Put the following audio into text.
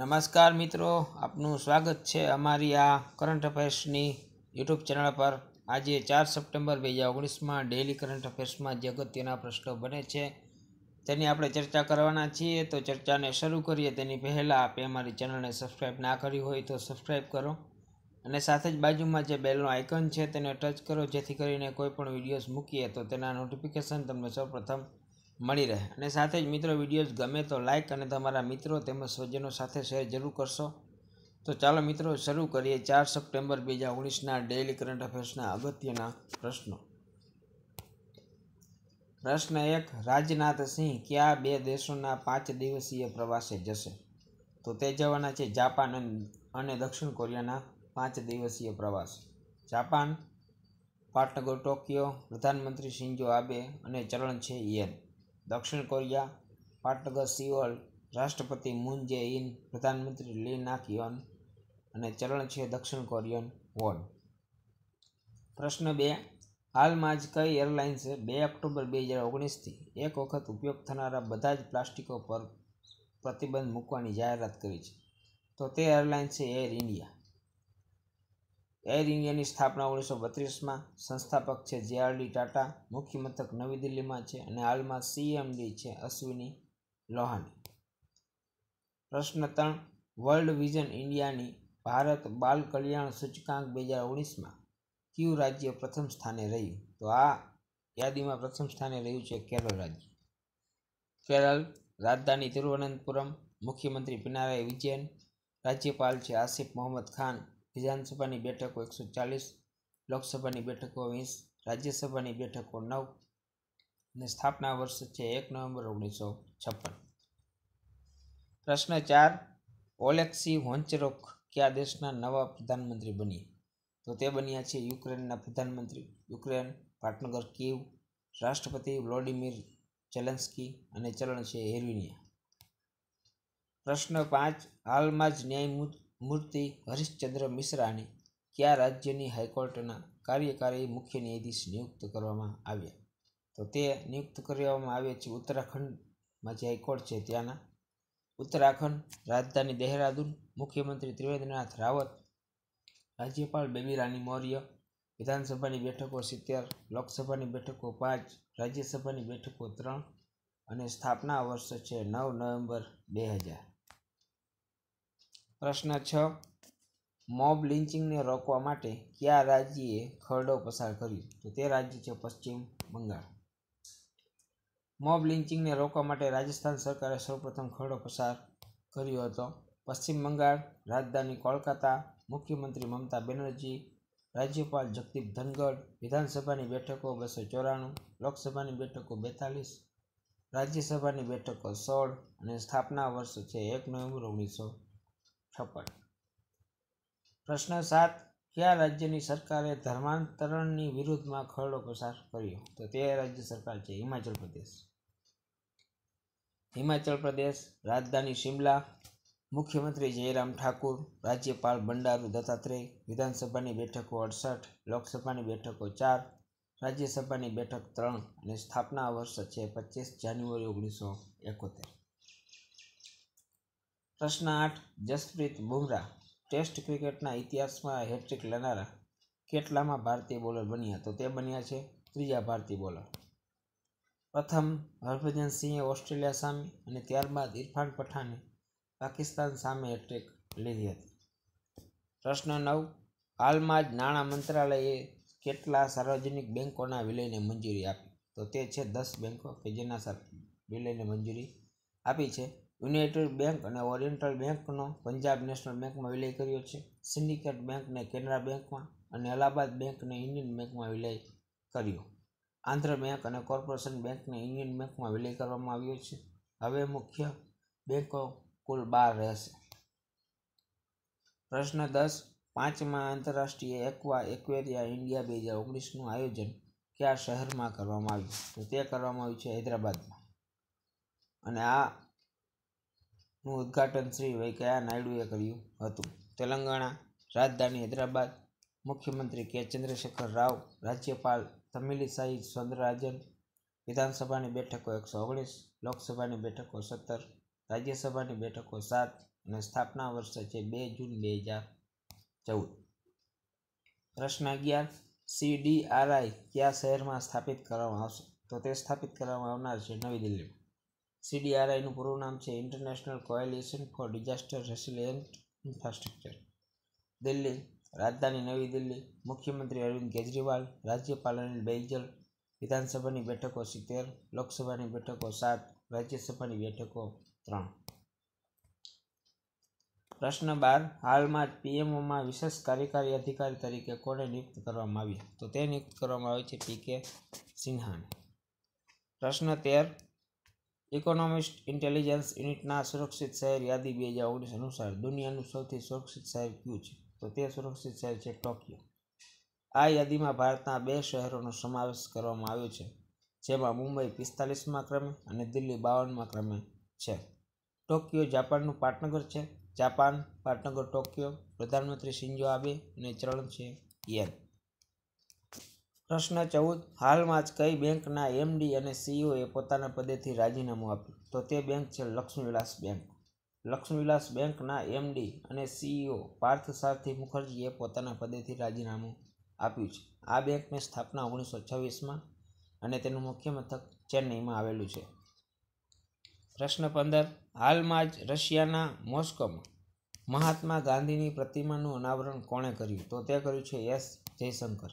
નમસ્કાર મિત્રો આપનું સ્વાગત છે અમારી આ કરંટ અફેર્સની યુટ્યુબ ચેનલ પર આજે ચાર સપ્ટેમ્બર બે હજાર ઓગણીસમાં ડેઇલી કરંટ અફેર્સમાં જે અગત્યના પ્રશ્નો બને છે તેની આપણે ચર્ચા કરવાના છીએ તો ચર્ચાને શરૂ કરીએ તેની પહેલાં આપે અમારી ચેનલને સબસ્ક્રાઈબ ના કરી હોય તો સબસ્ક્રાઈબ કરો અને સાથે જ બાજુમાં જે બેલનો આઇકન છે તેને ટચ કરો જેથી કરીને કોઈ પણ વિડીયોઝ મૂકીએ તો તેના નોટિફિકેશન તમને સૌપ્રથમ મળી રહે અને સાથે જ મિત્રો વિડીયોઝ ગમે તો લાઇક અને તમારા મિત્રો તેમજ સ્વજનો સાથે શેર જરૂર કરશો તો ચાલો મિત્રો શરૂ કરીએ ચાર સપ્ટેમ્બર બે હજાર ઓગણીસના ડેઇલી કરંટ અફેર્સના અગત્યના પ્રશ્નો પ્રશ્ન એક રાજનાથસિંહ ક્યાં બે દેશોના પાંચ દિવસીય પ્રવાસે જશે તો તે જવાના છે જાપાન અને દક્ષિણ કોરિયાના પાંચ દિવસીય પ્રવાસ જાપાન પાટનગર ટોક્યો પ્રધાનમંત્રી શિન્જો આબે અને ચલણ છે યેન દક્ષિણ કોરિયા પાટનગર સિઓલ રાષ્ટ્રપતિ મૂન જે ઇન પ્રધાનમંત્રી લી નાક યોન અને ચરણ છે દક્ષિણ કોરિયન વોન પ્રશ્ન બે હાલમાં જ કઈ એરલાઇન્સે બે ઓક્ટોબર બે હજાર ઓગણીસથી એક વખત ઉપયોગ થનારા બધા જ પ્લાસ્ટિકો પર પ્રતિબંધ મૂકવાની જાહેરાત કરી છે તો તે એરલાઇન છે એર ઇન્ડિયા એર ઇન્ડિયાની સ્થાપના ઓગણીસો બત્રીસમાં સંસ્થાપક છે જેઆરડી ટાટા મુખ્ય મથક નવી દિલ્હીમાં છે અને હાલમાં સીએમડી છે અશ્વિની લોહાની પ્રશ્ન ત્રણ વર્લ્ડ વિઝન ઇન્ડિયાની ભારત બાલ કલ્યાણ સૂચકાંક બે હજાર ઓગણીસમાં ક્યુ રાજ્ય પ્રથમ સ્થાને રહ્યું તો આ યાદીમાં પ્રથમ સ્થાને રહ્યું છે કેરળ રાજ્ય કેરળ રાજધાની તિરુવનંતપુરમ મુખ્યમંત્રી પિનારાય વિજયન રાજ્યપાલ છે આસિફ મોહમ્મદ ખાન વિધાનસભાની બેઠકો એકસો ચાલીસ લોકસભાની બેઠકો વીસ રાજ્યસભાની બેઠકો નવ અને સ્થાપના વર્ષ છે એક નવેમ્બર ઓગણીસો છપ્પન પ્રશ્ન ચાર ઓલેક્સી હોન્ચરોક કયા દેશના નવા પ્રધાનમંત્રી બની તો તે બન્યા છે યુક્રેનના પ્રધાનમંત્રી યુક્રેન પાટનગર કીવ રાષ્ટ્રપતિ વ્લોડિમીર ચેલેન્સ્કી અને ચલણ છે એરવિનિયા પ્રશ્ન પાંચ હાલમાં જ ન્યાયમૂર્તિ મૂર્તિ હરિશ્ચંદ્ર મિશ્રાની કયા રાજ્યની હાઈકોર્ટના કાર્યકારી મુખ્ય ન્યાયાધીશ નિયુક્ત કરવામાં આવ્યા તો તે નિયુક્ત કરવામાં આવે છે ઉત્તરાખંડમાં જે હાઈકોર્ટ છે ત્યાંના ઉત્તરાખંડ રાજધાની દેહરાદૂન મુખ્યમંત્રી ત્રિવેન્દ્રનાથ રાવત રાજ્યપાલ બેબી રાની મૌર્ય વિધાનસભાની બેઠકો સિત્તેર લોકસભાની બેઠકો પાંચ રાજ્યસભાની બેઠકો ત્રણ અને સ્થાપના વર્ષ છે નવ નવેમ્બર બે હજાર પ્રશ્ન છ મોબ લિન્ચિંગને રોકવા માટે કયા રાજ્યએ ખરડો પસાર કર્યો તો તે રાજ્ય છે પશ્ચિમ બંગાળ મોબ લિન્ચિંગને રોકવા માટે રાજસ્થાન સરકારે સૌપ્રથમ ખરડો પસાર કર્યો હતો પશ્ચિમ બંગાળ રાજધાની કોલકાતા મુખ્યમંત્રી મમતા બેનર્જી રાજ્યપાલ જગદીપ ધનગઢ વિધાનસભાની બેઠકો બસો ચોરાણું લોકસભાની બેઠકો બેતાલીસ રાજ્યસભાની બેઠકો સોળ અને સ્થાપના વર્ષ છે એક નવેમ્બર ઓગણીસો છપ્પન પ્રશ્ન સાત કયા રાજ્યની સરકારે ધર્માંતરણની વિરુદ્ધમાં ખરડો પસાર કર્યો તો તે રાજ્ય સરકાર છે હિમાચલ પ્રદેશ હિમાચલ પ્રદેશ રાજધાની શિમલા મુખ્યમંત્રી જયરામ ઠાકુર રાજ્યપાલ બંડારુ દત્તાત્રેય વિધાનસભાની બેઠકો અડસઠ લોકસભાની બેઠકો ચાર રાજ્યસભાની બેઠક ત્રણ અને સ્થાપના વર્ષ છે પચીસ જાન્યુઆરી ઓગણીસો એકોતેર પ્રશ્ન આઠ જસપ્રીત બુમરાહ ટેસ્ટ ક્રિકેટના ઇતિહાસમાં હેટ્રિક લેનારા કેટલામાં ભારતીય બોલર બન્યા તો તે બન્યા છે ત્રીજા ભારતીય બોલર પ્રથમ હરભજન સિંહે ઓસ્ટ્રેલિયા સામે અને ત્યારબાદ ઇરફાન પઠાને પાકિસ્તાન સામે હેટ્રિક લીધી હતી પ્રશ્ન નવ હાલમાં જ નાણાં મંત્રાલયે કેટલા સાર્વજનિક બેન્કોના વિલયને મંજૂરી આપી તો તે છે દસ બેન્કો કે જેના વિલયને મંજૂરી આપી છે યુનાઇટેડ બેંક અને ઓરિએન્ટલ બેંકનો પંજાબ નેશનલ બેંકમાં વિલય કર્યો છે સિન્ડિકેટ બેંકને કેનરા બેંકમાં અને અલ્હાબાદ બેંકને યુનિયન બેંકમાં વિલય કર્યો આંધ્ર બેંક અને કોર્પોરેશન બેંકને યુનિયન બેંકમાં વિલય કરવામાં આવ્યો છે હવે મુખ્ય બેંકો કુલ બાર રહેશે પ્રશ્ન દસ પાંચમાં આંતરરાષ્ટ્રીય એક્વા એક્વેરિયા ઇન્ડિયા બે હજાર ઓગણીસનું આયોજન કયા શહેરમાં કરવામાં આવ્યું તો તે કરવામાં આવ્યું છે હૈદરાબાદમાં અને આ નું ઉદ્ઘાટન શ્રી વેંકૈયા નાયડુએ કર્યું હતું તેલંગાણા રાજધાની હૈદરાબાદ મુખ્યમંત્રી કે ચંદ્રશેખર રાવ રાજ્યપાલ તમિલિસાઈ સૌંદરરાજન વિધાનસભાની બેઠકો એકસો ઓગણીસ લોકસભાની બેઠકો સત્તર રાજ્યસભાની બેઠકો સાત અને સ્થાપના વર્ષ છે બે જૂન બે હજાર ચૌદ પ્રશ્ન અગિયાર સીડીઆરઆઈ કયા શહેરમાં સ્થાપિત કરવામાં આવશે તો તે સ્થાપિત કરવામાં આવનાર છે નવી દિલ્હીમાં સીડીઆરઆઈનું પૂરું નામ છે international coalition for disaster resilient infrastructure Delhi રાજધાની નવી દિલ્હી મુખ્યમંત્રી અરવિંદ કેજરીવાલ રાજ્યપાલ અનિલ બૈજલ વિધાનસભાની બેઠકો સિત્તેર લોકસભાની બેઠકો સાત રાજ્યસભાની બેઠકો ત્રણ પ્રશ્ન બાર હાલમાં જ પીએમઓમાં વિશેષ કાર્યકારી અધિકારી તરીકે કોને નિયુક્ત કરવામાં આવ્યું તો તે નિયુક્ત કરવામાં આવે છે પી કે સિન્હાને પ્રશ્ન તેર ઇકોનોમિસ્ટ ઇન્ટેલિજન્સ યુનિટના સુરક્ષિત શહેર યાદી બે હજાર ઓગણીસ અનુસાર દુનિયાનું સૌથી સુરક્ષિત શહેર કયું છે તો તે સુરક્ષિત શહેર છે ટોક્યો આ યાદીમાં ભારતના બે શહેરોનો સમાવેશ કરવામાં આવ્યો છે જેમાં મુંબઈ પિસ્તાલીસમાં ક્રમે અને દિલ્હી બાવનમાં ક્રમે છે ટોક્યો જાપાનનું પાટનગર છે જાપાન પાટનગર ટોક્યો પ્રધાનમંત્રી શિન્જો આબે અને ચરણ છે યેન પ્રશ્ન ચૌદ હાલમાં જ કઈ બેંકના એમડી અને સીઈઓએ પોતાના પદેથી રાજીનામું આપ્યું તો તે બેંક છે લક્ષ્મીવિલાસ બેંક લક્ષ્મીવિલાસ બેંકના એમડી અને સીઈઓ પાર્થ સારથી મુખર્જીએ પોતાના પદેથી રાજીનામું આપ્યું છે આ બેંકની સ્થાપના ઓગણીસો છવ્વીસમાં અને તેનું મુખ્ય મથક ચેન્નઈમાં આવેલું છે પ્રશ્ન પંદર હાલમાં જ રશિયાના મોસ્કોમાં મહાત્મા ગાંધીની પ્રતિમાનું અનાવરણ કોણે કર્યું તો તે કર્યું છે એસ જયશંકર